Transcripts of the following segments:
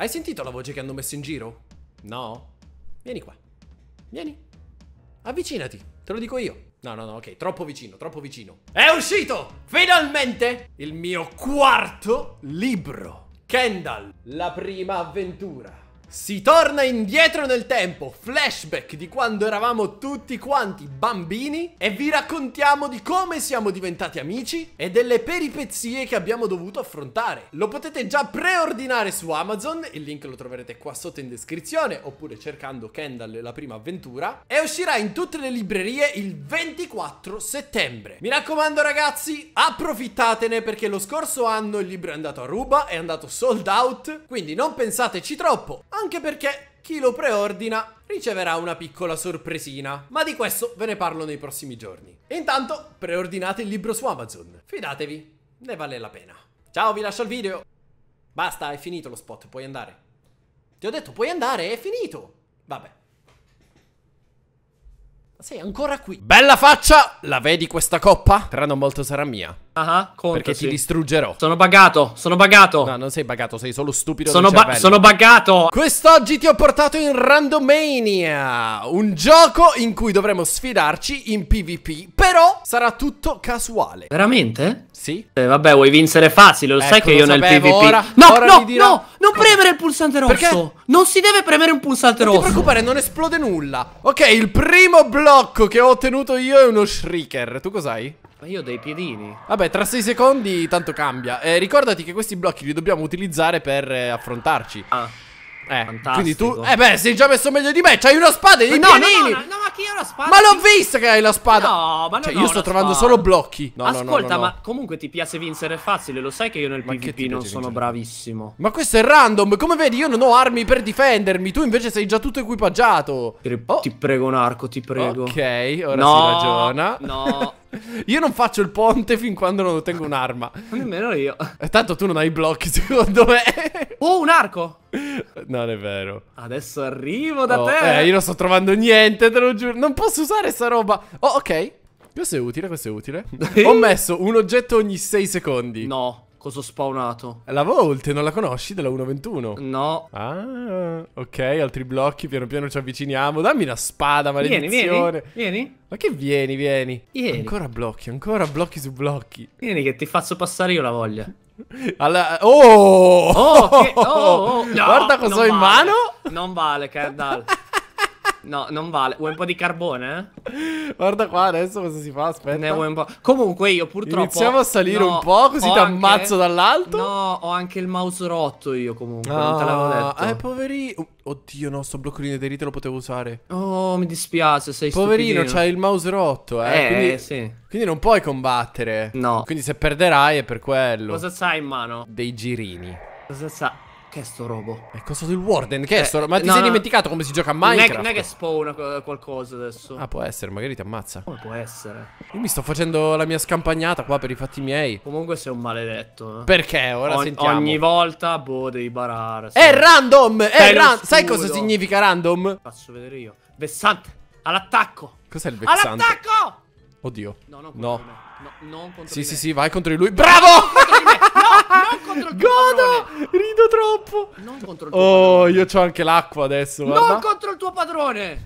Hai sentito la voce che hanno messo in giro? No? Vieni qua. Vieni. Avvicinati, te lo dico io. No, no, no, ok, troppo vicino, troppo vicino. È uscito! Finalmente! Il mio quarto libro. Kendall, la prima avventura. Si torna indietro nel tempo, flashback di quando eravamo tutti quanti bambini e vi raccontiamo di come siamo diventati amici e delle peripezie che abbiamo dovuto affrontare. Lo potete già preordinare su Amazon, il link lo troverete qua sotto in descrizione oppure cercando Kendall la prima avventura e uscirà in tutte le librerie il 24 settembre. Mi raccomando ragazzi, approfittatene perché lo scorso anno il libro è andato a ruba, è andato sold out, quindi non pensateci troppo anche perché chi lo preordina riceverà una piccola sorpresina, ma di questo ve ne parlo nei prossimi giorni. intanto preordinate il libro su Amazon, fidatevi, ne vale la pena. Ciao, vi lascio il video. Basta, è finito lo spot, puoi andare. Ti ho detto, puoi andare, è finito. Vabbè. Ma sei ancora qui. Bella faccia! La vedi questa coppa? Tra non molto sarà mia. Ah, uh ah, -huh, Perché ti distruggerò. Sono buggato, sono buggato. No, non sei buggato, sei solo stupido. Sono, ba- sono buggato. Quest'oggi ti ho portato in Randomania. Un gioco in cui dovremo sfidarci in PvP. Però sarà tutto casuale. Veramente? Sì. Eh, vabbè, vuoi vincere facile. Lo ecco, sai che lo io nel PvP. Ora, no, ora no, dirà... no. Non premere il pulsante rosso. Perché? Non si deve premere un pulsante non rosso. Non ti preoccupare, non esplode nulla. Ok, il primo blocco che ho ottenuto io è uno shrieker. Tu cos'hai? Ma io ho dei piedini. Vabbè, tra 6 secondi tanto cambia. Eh, ricordati che questi blocchi li dobbiamo utilizzare per eh, affrontarci. Ah. Eh, Fantastico. quindi tu... Eh beh, sei già messo meglio di me, c'hai una spada e dei no, pianini! No, no, no, ma chi ha la spada? Ma l'ho vista che hai la spada! No, ma non Cioè, io sto trovando spada. solo blocchi. No, Ascolta, no, no, ma comunque ti piace vincere facile, lo sai che io nel ma PvP non sono vincere? bravissimo. Ma questo è random, come vedi io non ho armi per difendermi, tu invece sei già tutto equipaggiato. Ti, oh. ti prego un arco, ti prego. Ok, ora si ragiona. No, Io non faccio il ponte fin quando non ottengo un'arma. Nemmeno io. E tanto tu non hai blocchi, secondo me. Oh, un arco! Non è vero. Adesso arrivo da oh, te. Eh, io non sto trovando niente, te lo giuro. Non posso usare sta roba. Oh, ok. Questo è utile, questo è utile. Ho messo un oggetto ogni 6 secondi. No cosa ho spawnato. È la Volte, non la conosci della 1.21? No. Ah, ok, altri blocchi, piano piano ci avviciniamo. Dammi una spada, maledizione. Vieni, vieni, vieni. Ma che vieni, vieni? Vieni. Ancora blocchi, ancora blocchi su blocchi. Vieni che ti faccio passare io la voglia. Alla... Oh! oh, che... oh, oh. No, Guarda cosa ho in vale. mano. Non vale, Cardal. No, non vale. Vuoi un po' di carbone? Guarda qua adesso cosa si fa, aspetta. Ne vuoi un po'. Comunque io purtroppo... Iniziamo a salire no, un po' così ti ammazzo anche... dall'alto. No, ho anche il mouse rotto io comunque, ah, non te l'avevo ah, detto. Eh, poveri... Oddio, no, sto blocco di derite lo potevo usare. Oh, mi dispiace, sei Poverino, c'hai il mouse rotto, eh. Eh, quindi, sì. Quindi non puoi combattere. No. Quindi se perderai è per quello. Cosa sai in mano? Dei girini. Cosa sai? Che è sto robo? È cosa del Warden? Che eh, è sto robo? Ma ti no, sei no. dimenticato come si gioca a Minecraft? Non è, che spawna qualcosa adesso. Ah, può essere, magari ti ammazza. Come può essere? Io mi sto facendo la mia scampagnata qua per i fatti miei. Comunque sei un maledetto. Eh. Perché? Ora o sentiamo. Ogni volta, boh, devi barare. È random! È ran scudo. Sai cosa significa random? Faccio vedere io. Vessante! All'attacco! Cos'è il vessante? All'attacco! Oddio. No, no. No, non contro Sì, sì, sì, vai contro di lui. Bravo! Non contro il tuo Godo! padrone. Rido troppo. Non contro il tuo Oh, padrone. io c'ho anche l'acqua adesso. guarda. Non contro il tuo padrone.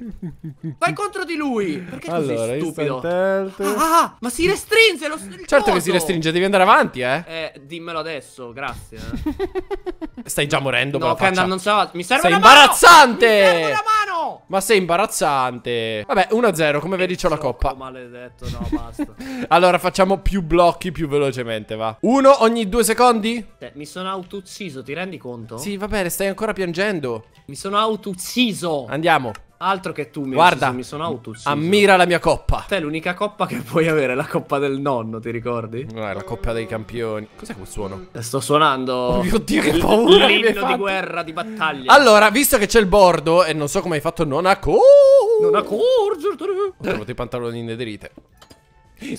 Vai contro di lui. Perché tu allora, sei stupido? Ah, ah, ma si restringe lo il Certo che si restringe, devi andare avanti, eh. Eh, dimmelo adesso, grazie. Eh. Stai già morendo con No, la faccia. non so. Mi serve Sei una mano. imbarazzante. Mi serve una mano. Ma sei imbarazzante. Vabbè, 1-0, come vedi c'ho la coppa. Maledetto, no, basta. Allora, facciamo più blocchi più velocemente, va. Uno ogni due secondi? Mi sono auto-ucciso, ti rendi conto? Sì, va bene, stai ancora piangendo. Mi sono auto-ucciso. Andiamo. Altro che tu mi Guarda, ucciso, mi sono auto ucciso. Ammira la mia coppa. Te l'unica coppa che puoi avere, la coppa del nonno, ti ricordi? No, eh, è la coppa dei campioni. Cos'è quel suono? Eh, sto suonando. Oh mio dio, che paura! Un L'inno di guerra, di battaglia. Allora, visto che c'è il bordo, e non so come hai fatto, non a co. Non accorgertene. Ho trovato i pantaloni in nederite.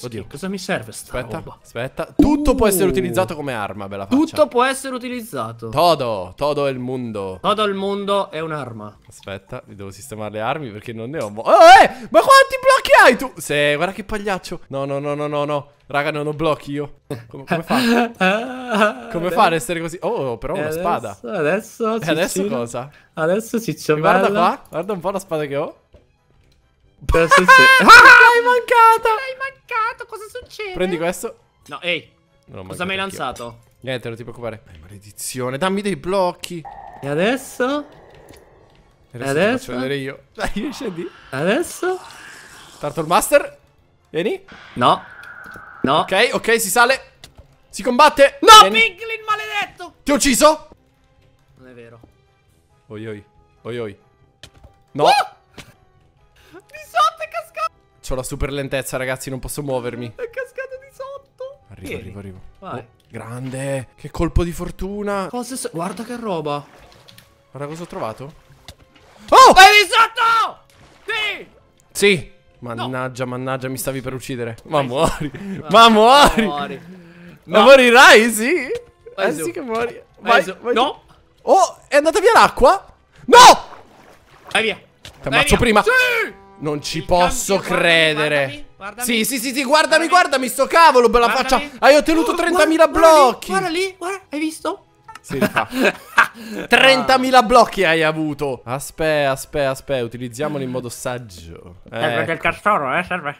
Oddio, cosa mi serve sta aspetta, roba? Aspetta, tutto uh, può essere uh. utilizzato come arma, bella faccia. Tutto può essere utilizzato. Todo, todo il mondo. Todo il mondo è un'arma. Aspetta, mi devo sistemare le armi perché non ne ho... Oh, eh, ma quanti blocchi hai tu? Sì, guarda che pagliaccio. No, no, no, no, no, no. Raga, non ho blocchi io. Come, come fa? come fa ad essere così? Oh, però ho una adesso, spada. Adesso, adesso cosa? Adesso ci ciccio Guarda qua, guarda un po' la spada che ho. Te la stessa... ah, l'hai ah, mancata! L'hai mancato, cosa succede? Prendi questo. No, ehi. Non cosa mi hai lanciato? Niente, non ti preoccupare. Eh, maledizione, dammi dei blocchi. E adesso? adesso? adesso? Ti vedere io. Dai, scendi. Adesso? Turtle Master. Vieni. No. No. Ok, ok, si sale. Si combatte. No, Vieni. Piglin maledetto. Ti ho ucciso? Non è vero. Oi oi. Oi oi. No. Uh! Ho la super lentezza, ragazzi, non posso muovermi. È cascato di sotto. Arrivo, Vieni. arrivo, arrivo. Vai. Oh, grande. Che colpo di fortuna. So Guarda che roba. Guarda cosa ho trovato. Oh! Vai oh! di sotto! Sì! Sì. Mannaggia, no. mannaggia, mi stavi per uccidere. Ma Vai muori. Vai. Ma muori. muori. No. Ma morirai, sì. Vai eh su. sì che muori. Vai, vai, vai no. Oh, è andata via l'acqua? No! Vai via. Ti ammazzo prima. Sì! Non ci il posso cambio, credere. Guardami, guardami, Sì, sì, sì, sì, guardami, guardami, guardami sto cavolo, bella faccia. Hai ottenuto 30.000 blocchi. Guarda lì, guarda, hai visto? Sì, 30.000 blocchi hai avuto. Aspetta, aspetta, aspetta. Utilizziamolo in modo saggio. Serve ecco. del castoro, eh? Serve.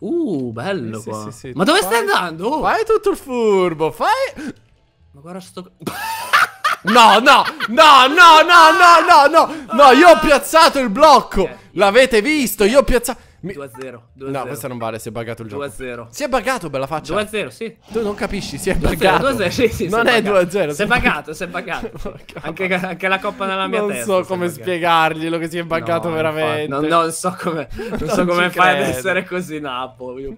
Uh, bello. Sì, qua. Sì, sì, Ma dove fai... stai andando? Fai tutto il furbo. Fai. Ma guarda sto. No, no, no, no, no, no, no, no, no, io ho piazzato il blocco. L'avete visto? Io ho piazzato... Mi... 2 a 0. 2 a no, 0. questa non vale. Si è buggato il 2 gioco. 2 a 0. Si è buggato, bella faccia. 2 a 0, sì. Tu non capisci. Si è 2 buggato. 2 a 0, sì, sì, non è 2 a 0. Si è buggato. Si è buggato. Oh, anche, anche, la coppa nella mia non testa. Non so come spiegarglielo che si è buggato no, veramente. No, non so come, non non so come fai credo. ad essere così Napoli.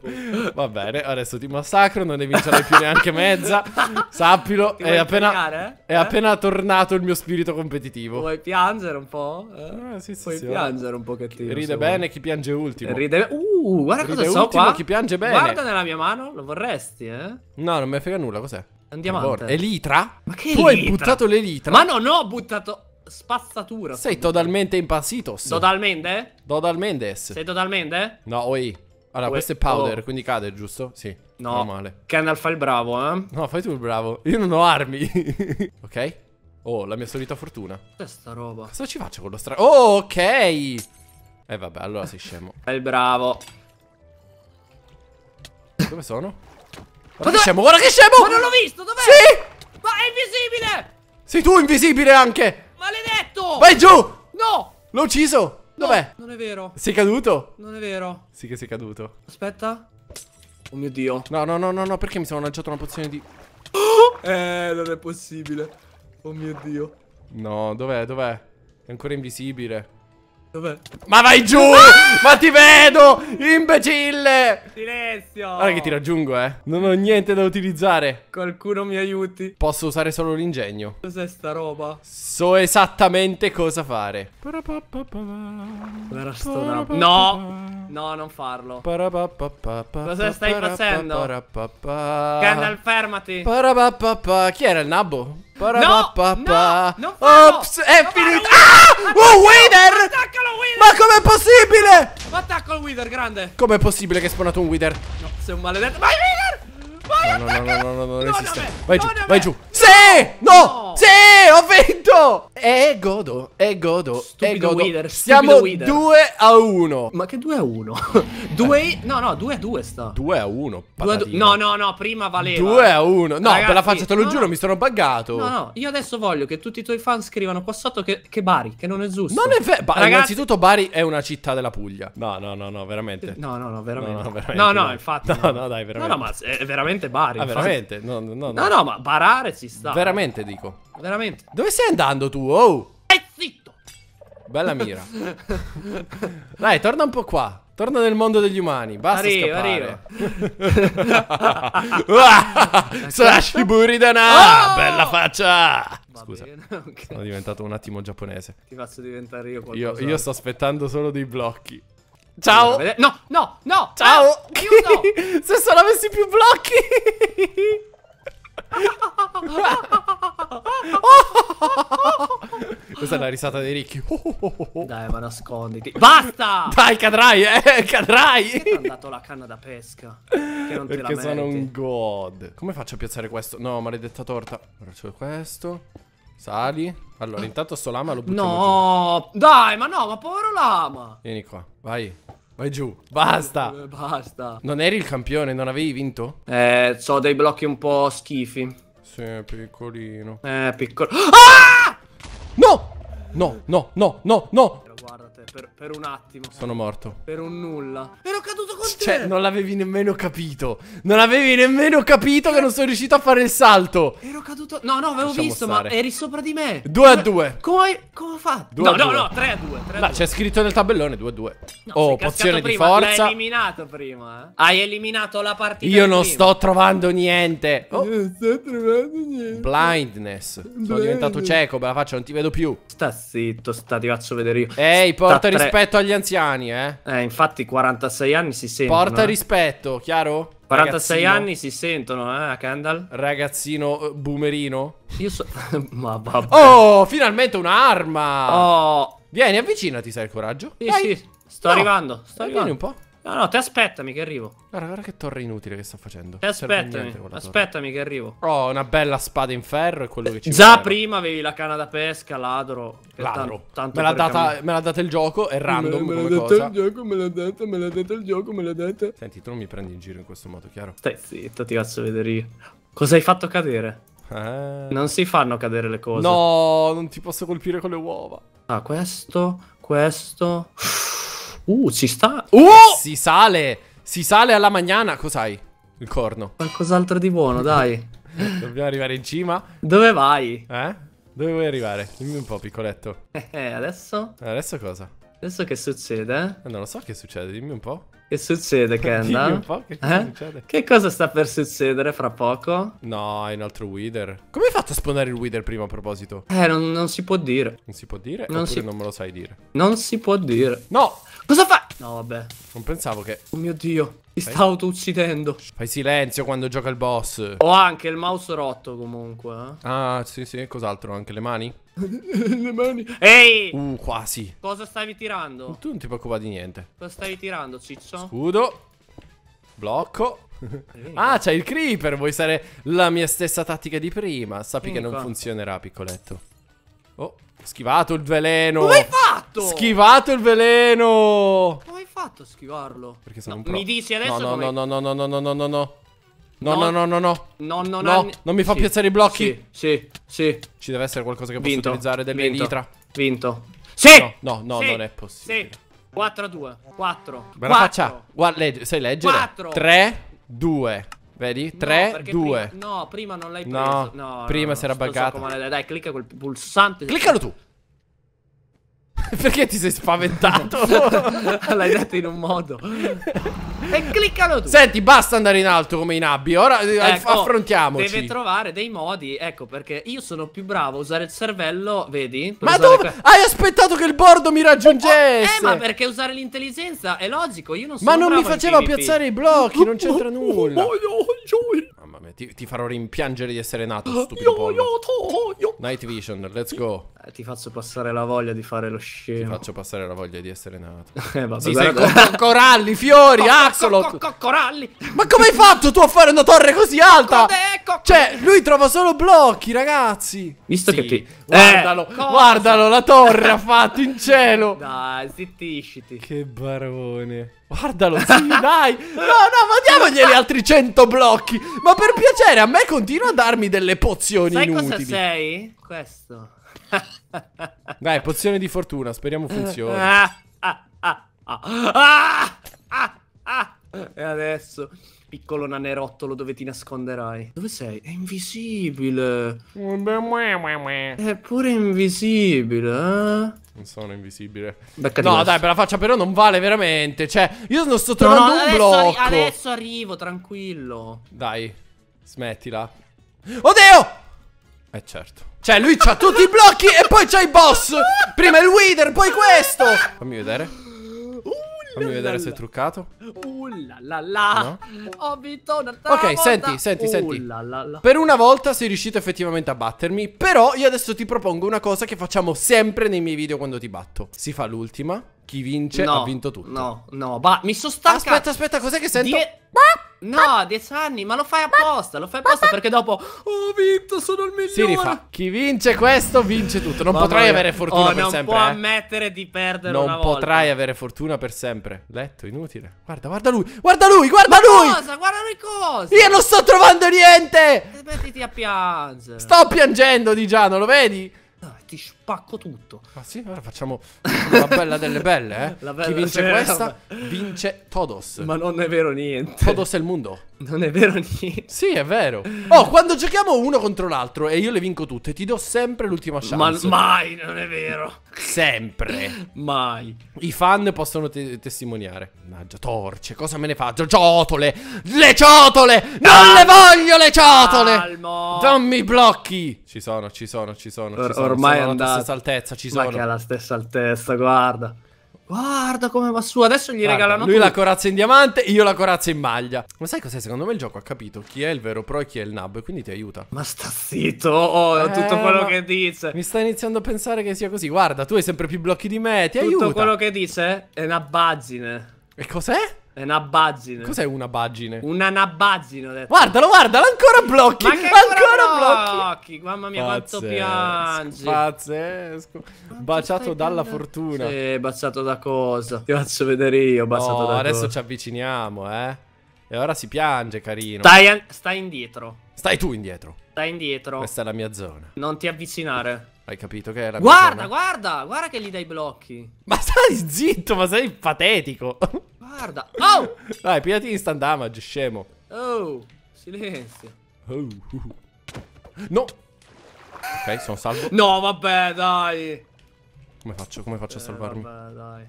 Va bene, adesso ti massacro. Non ne vincerai più neanche mezza. Sappilo. Ti è appena, eh? è appena tornato il mio spirito competitivo. Vuoi piangere un po'? Eh? Eh, sì, sì, Puoi piangere un pochettino. Ride bene chi piange ultimo. Ride... Uh, guarda Ride cosa so qua. chi piange bene. Guarda nella mia mano, lo vorresti, eh? No, non mi frega nulla, cos'è? Un diamante. Elitra? Ma che Tu elitra? hai buttato l'elitra? Ma no, no, ho buttato spazzatura. Sei totalmente impazzito. Totalmente? Totalmente. Sei totalmente? No, oi. Allora, questo è powder, oh. quindi cade, giusto? Sì. No. Normale. Kendall fa il bravo, eh? No, fai tu il bravo. Io non ho armi. ok? Oh, la mia solita fortuna. Questa roba. Cosa ci faccio con lo stra... Oh, ok! E eh vabbè, allora sei scemo. Bel bravo. Dove sono? Guarda che scemo, guarda che scemo! Ma non l'ho visto, dov'è? Sì! Ma è invisibile! Sei tu invisibile anche! Maledetto! Vai giù! No! L'ho ucciso! Dov'è? No, non è vero. Sei caduto? Non è vero. Sì che sei caduto. Aspetta. Oh mio Dio. No, no, no, no, no, perché mi sono lanciato una pozione di... Oh! Eh, non è possibile. Oh mio Dio. No, dov'è, dov'è? È ancora invisibile. Dov'è? Ma vai giù! Ah! Ma ti vedo! Imbecille! Silenzio! Guarda che ti raggiungo, eh. Non ho niente da utilizzare. Qualcuno mi aiuti. Posso usare solo l'ingegno. Cos'è sta roba? So esattamente cosa fare. Guarda sto no. No! No, non farlo. Cosa stai facendo? Gandalf, fermati. Chi era il nabbo? Parapapà. No, no, Ops, è no, finito. Ah! Oh, Wither! Attaccalo, Wither! Ma com'è possibile? Attacco il Wither, grande. Com'è possibile che è spawnato un Wither? No, sei un maledetto. Vai, Wither! Vai, no, attacca! No, no, no, no, no, resiste. Vai giù, vai giù. Sì! No! Sì! Ho momento! E godo, e godo, stupido e godo. Wither, Siamo 2 a 1. Ma che 2 a 1? 2 eh. No, no, 2 a 2 sta. 2 a 1, No, no, no, prima valeva. 2 a 1. No, Ragazzi, per la faccia te lo no, giuro, no. mi sono buggato. No, no, io adesso voglio che tutti i tuoi fan scrivano qua sotto che, che Bari, che non è giusto. Non è vero. Ba Ragazzi... Innanzitutto Bari è una città della Puglia. No, no, no, no, veramente. No, no, no, veramente. No, no, veramente, no, no infatti. No, no, dai, veramente. No, no, ma è veramente Bari. Ah, veramente? No, no, no. No, no, ma barare si sta. Veramente dico. Veramente. Dove dove stai andando tu? Oh! E zitto! Bella mira. Dai, torna un po' qua. Torna nel mondo degli umani. Basta arrivo, scappare. Arrivo. Slash Buridana! Oh! Bella faccia! Scusa, bene, okay. sono diventato un attimo giapponese. Ti faccio diventare io qualcosa. Io, io sto aspettando solo dei blocchi. Ciao! No, no, no! Ciao! Ah, Se solo avessi più blocchi! Questa è la risata dei ricchi. Dai, ma nasconditi. Basta! Dai, cadrai, eh, cadrai! Perché ti hanno dato la canna da pesca? Che non Perché te la sono un god. Come faccio a piazzare questo? No, maledetta torta. Ora c'è questo. Sali. Allora, intanto sto lama lo butto No! Giù. Dai, ma no, ma povero lama! Vieni qua, vai. Vai giù. Basta. Eh, basta. Non eri il campione, non avevi vinto? Eh, so dei blocchi un po' schifi. Sì, piccolino. Eh, piccolo. Ah! No! No, no, no, no, no. Guarda per, per, un attimo. Sono morto. Per un nulla. Ero caduto con cioè, te. Cioè, non l'avevi nemmeno capito. Non avevi nemmeno capito che non sono riuscito a fare il salto. Ero caduto. No, no, avevo Lasciamo visto, stare. ma eri sopra di me. 2 a 2. Come, come ho fatto? No, no, no, 3 a 2. Ma c'è scritto nel tabellone 2 a 2. No, oh, pozione prima, di forza. L'hai eliminato prima. Eh? Hai eliminato la partita. Io non prima. sto trovando niente. Eh, oh. Non sto trovando niente. Blindness. Blindness. Sono diventato cieco, me la faccio, non ti vedo più. Sta zitto, sta, ti faccio vedere io. Ehi, porco Porta rispetto agli anziani, eh. Eh, infatti 46 anni si sentono. Porta eh. rispetto, chiaro? 46 Ragazzino. anni si sentono, eh, Kendall? Ragazzino eh, boomerino. Io so... Ma vabbè. Oh, finalmente un'arma! Oh. Vieni, avvicinati se hai il coraggio. Sì, Dai. sì. Sto no. arrivando, sto arrivando. Vieni un po'. No, no, te aspettami che arrivo. Guarda, guarda che torre inutile che sto facendo. Te aspettami, aspettami che arrivo. Oh, una bella spada in ferro è quello che ci Già prima avevi la canna da pesca, ladro. Ladro. Tanto me, l'ha data, me data il gioco, è random me, me data il gioco, me l'ha data, me l'ha data il gioco, me l'ha data. Senti, tu non mi prendi in giro in questo modo, chiaro? Stai zitto, ti faccio vedere io. Cosa hai fatto cadere? Eh. Non si fanno cadere le cose. No, non ti posso colpire con le uova. Ah, questo, questo... Uh, si sta... Uh! Eh, si sale! Si sale alla magnana! Cos'hai? Il corno. Qualcos'altro di buono, dai. Dobbiamo arrivare in cima. Dove vai? Eh? Dove vuoi arrivare? Dimmi un po', piccoletto. Eh, eh adesso? Eh, adesso cosa? Adesso che succede? Eh, non lo so che succede, dimmi un po'. Che succede, Kenda? Dimmi un po' che cosa eh? succede. Che cosa sta per succedere fra poco? No, è un altro Wither. Come hai fatto a spawnare il Wither prima a proposito? Eh, non, non si può dire. Non si può dire? Non Oppure si... non me lo sai dire? Non si può dire. No! Cosa fa? No, vabbè. Non pensavo che... Oh mio Dio. Mi sta auto-uccidendo. Fai silenzio quando gioca il boss. Ho anche il mouse rotto comunque. Eh? Ah, sì, sì. Cos'altro? Anche le mani? le mani. Ehi! Uh, quasi. Cosa stavi tirando? Tu non ti preoccupare di niente. Cosa stavi tirando, ciccio? Scudo. Blocco. ah, c'è il creeper. Vuoi stare la mia stessa tattica di prima? Sappi Inca. che non funzionerà, piccoletto. Oh, schivato il veleno. Come hai fatto? fatto? Schivato il veleno! Come hai fatto a schivarlo? Perché sono no, un pro. Mi dici adesso no, no, come... No, no, no, no, no, no, no, no. No, no, no, no, no. No, no, no. Non mi fa sì. piazzare i blocchi. Sì, sì, sì. Ci deve essere qualcosa che Vinto. posso utilizzare dell'elitra. Vinto. Sì! No, no, no, sì. non è possibile. Sì. 4 a 2. 4. Bella 4. faccia. Guarda, legge, sai leggere? 4. 3, 2. Vedi? 3, no, 2. Prima, no, prima non l'hai preso. No, no prima no, si era buggato. So Dai, clicca quel pulsante. Cliccalo tu. Perché ti sei spaventato? L'hai detto in un modo. e cliccalo tu. Senti, basta andare in alto come in abbi. Ora eh, ecco, affrontiamoci. Deve trovare dei modi. Ecco perché io sono più bravo a usare il cervello, vedi? Ma tu que... hai aspettato che il bordo mi oh, raggiungesse. Eh, ma perché usare l'intelligenza è logico. Io non sono Ma non mi faceva piazzare i blocchi, non c'entra nulla. Mamma mia, ti, ti, farò rimpiangere di essere nato, stupido Night Vision, let's go. Eh, ti faccio passare la voglia di fare lo show scemo. Ti faccio passare la voglia di essere nato. Eh, vabbè, sì, sei co coralli, fiori, axolo. coralli. Ma come hai fatto tu a fare una torre così alta? Eh, cioè, lui trova solo blocchi, ragazzi. Visto sì. che ti... Eh, guardalo, eh, guardalo, la torre ha fatto in cielo. Dai, zittisciti. Che barone. Guardalo, sì, dai. No, no, ma diamoglieli altri 100 blocchi. Ma per piacere, a me continua a darmi delle pozioni Sai inutili. Sai cosa sei? Questo. Dai, pozione di fortuna, speriamo funzioni. Ah, ah, ah, ah, ah, ah, ah. E adesso, piccolo nanerottolo, dove ti nasconderai? Dove sei? È invisibile. È pure invisibile, eh? Non sono invisibile. Beccati no, questo. dai, per la faccia però non vale veramente. Cioè, io non sto trovando no, no, un blocco. Arri adesso arrivo, tranquillo. Dai, smettila. Oddio! Eh certo Cioè lui c'ha tutti i blocchi e poi c'ha i boss Prima il Wither, poi questo Fammi vedere Fammi vedere se è truccato Uh la la Ho no? Ok senti senti senti Per una volta sei riuscito effettivamente a battermi Però io adesso ti propongo una cosa che facciamo sempre nei miei video quando ti batto Si fa l'ultima chi vince no, ha vinto tutto. No, no, ma Mi sono stancato. Aspetta, aspetta, cos'è che sento? Die... No, 10 anni, ma lo fai apposta, lo fai apposta perché dopo oh, ho vinto, sono il migliore. Si rifà. Chi vince questo vince tutto. Non Mamma potrai mia. avere fortuna oh, per non sempre. Non può eh. ammettere di perdere Non potrai volta. avere fortuna per sempre. Letto, inutile. Guarda, guarda lui. Guarda lui, guarda ma lui. Cosa? Guarda lui cosa? Io non sto trovando niente. Smettiti a piangere. Sto piangendo, non lo vedi? No, ti spacco tutto. Ma ah, sì, ora facciamo la bella delle belle, eh? Bella Chi vince sera, questa vabbè. vince Todos. Ma non è vero niente. Todos è il mondo. Non è vero niente. Sì, è vero. Oh, quando giochiamo uno contro l'altro e io le vinco tutte, ti do sempre l'ultima chance. Ma mai, non è vero. Sempre. mai. I fan possono te testimoniare. Mannaggia, torce, cosa me ne faccio? Ciotole! Le ciotole! Non ah, le voglio le ciotole! Calmo! Non mi blocchi! Ci sono, ci sono, ci sono. Or ci sono. Ormai sono è andata stessa esatto. altezza, ci sono. Ma che è la stessa altezza, guarda. Guarda come va su, adesso gli Guarda, regalano Lui tutto. la corazza in diamante, io la corazza in maglia Ma sai cos'è? Secondo me il gioco ha capito chi è il vero pro e chi è il nab quindi ti aiuta Ma sta zitto, oh, eh, tutto quello che dice Mi sta iniziando a pensare che sia così Guarda, tu hai sempre più blocchi di me, ti tutto aiuta Tutto quello che dice è una bazzine E cos'è? È una bazzine. Cos'è una baggine? Un anabazzino. Guardalo, guardalo, ancora blocchi. Ma che ancora, ancora blocchi? blocchi. Mamma mia, Pazzesco. quanto piangi. Pazzesco. Quanto baciato dalla prendendo? fortuna. Sì, baciato da cosa? Ti faccio vedere io, baciato oh, da adesso cosa. ci avviciniamo, eh. E ora si piange, carino. Stai, stai indietro. Stai tu indietro. Stai indietro. Questa è la mia zona. Non ti avvicinare. Hai capito che era? Guarda, guarda, guarda che gli dai blocchi. Ma stai zitto, ma sei patetico. Guarda. Oh! Dai, pigliati instant damage, scemo. Oh, silenzio. Oh. No. Ok, sono salvo. No, vabbè, dai. Come faccio? Come faccio a eh, salvarmi? Eh, vabbè, dai.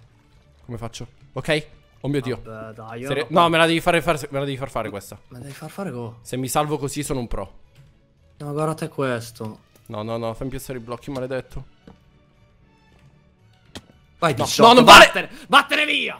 Come faccio? Ok. Oh mio vabbè, dio. Dai, Serio... No, me la devi fare fare, me la devi far fare questa. Me la devi far fare go. Se mi salvo così sono un pro. No, guarda guardate questo. No, no, no, fammi piazzare i blocchi, maledetto. Vai, no, 18, no, non vale! Vattene, vattene via!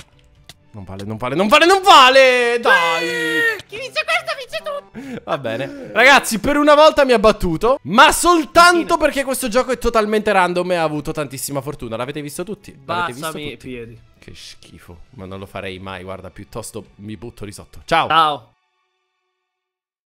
Non vale, non vale, non vale, non vale! Dai! Eh, chi vince questo vince tu! Va bene. Ragazzi, per una volta mi ha battuto, ma soltanto perché questo gioco è totalmente random e ha avuto tantissima fortuna. L'avete visto tutti? L'avete visto tutti? i piedi. Che schifo, ma non lo farei mai, guarda, piuttosto mi butto lì sotto. Ciao! Ciao!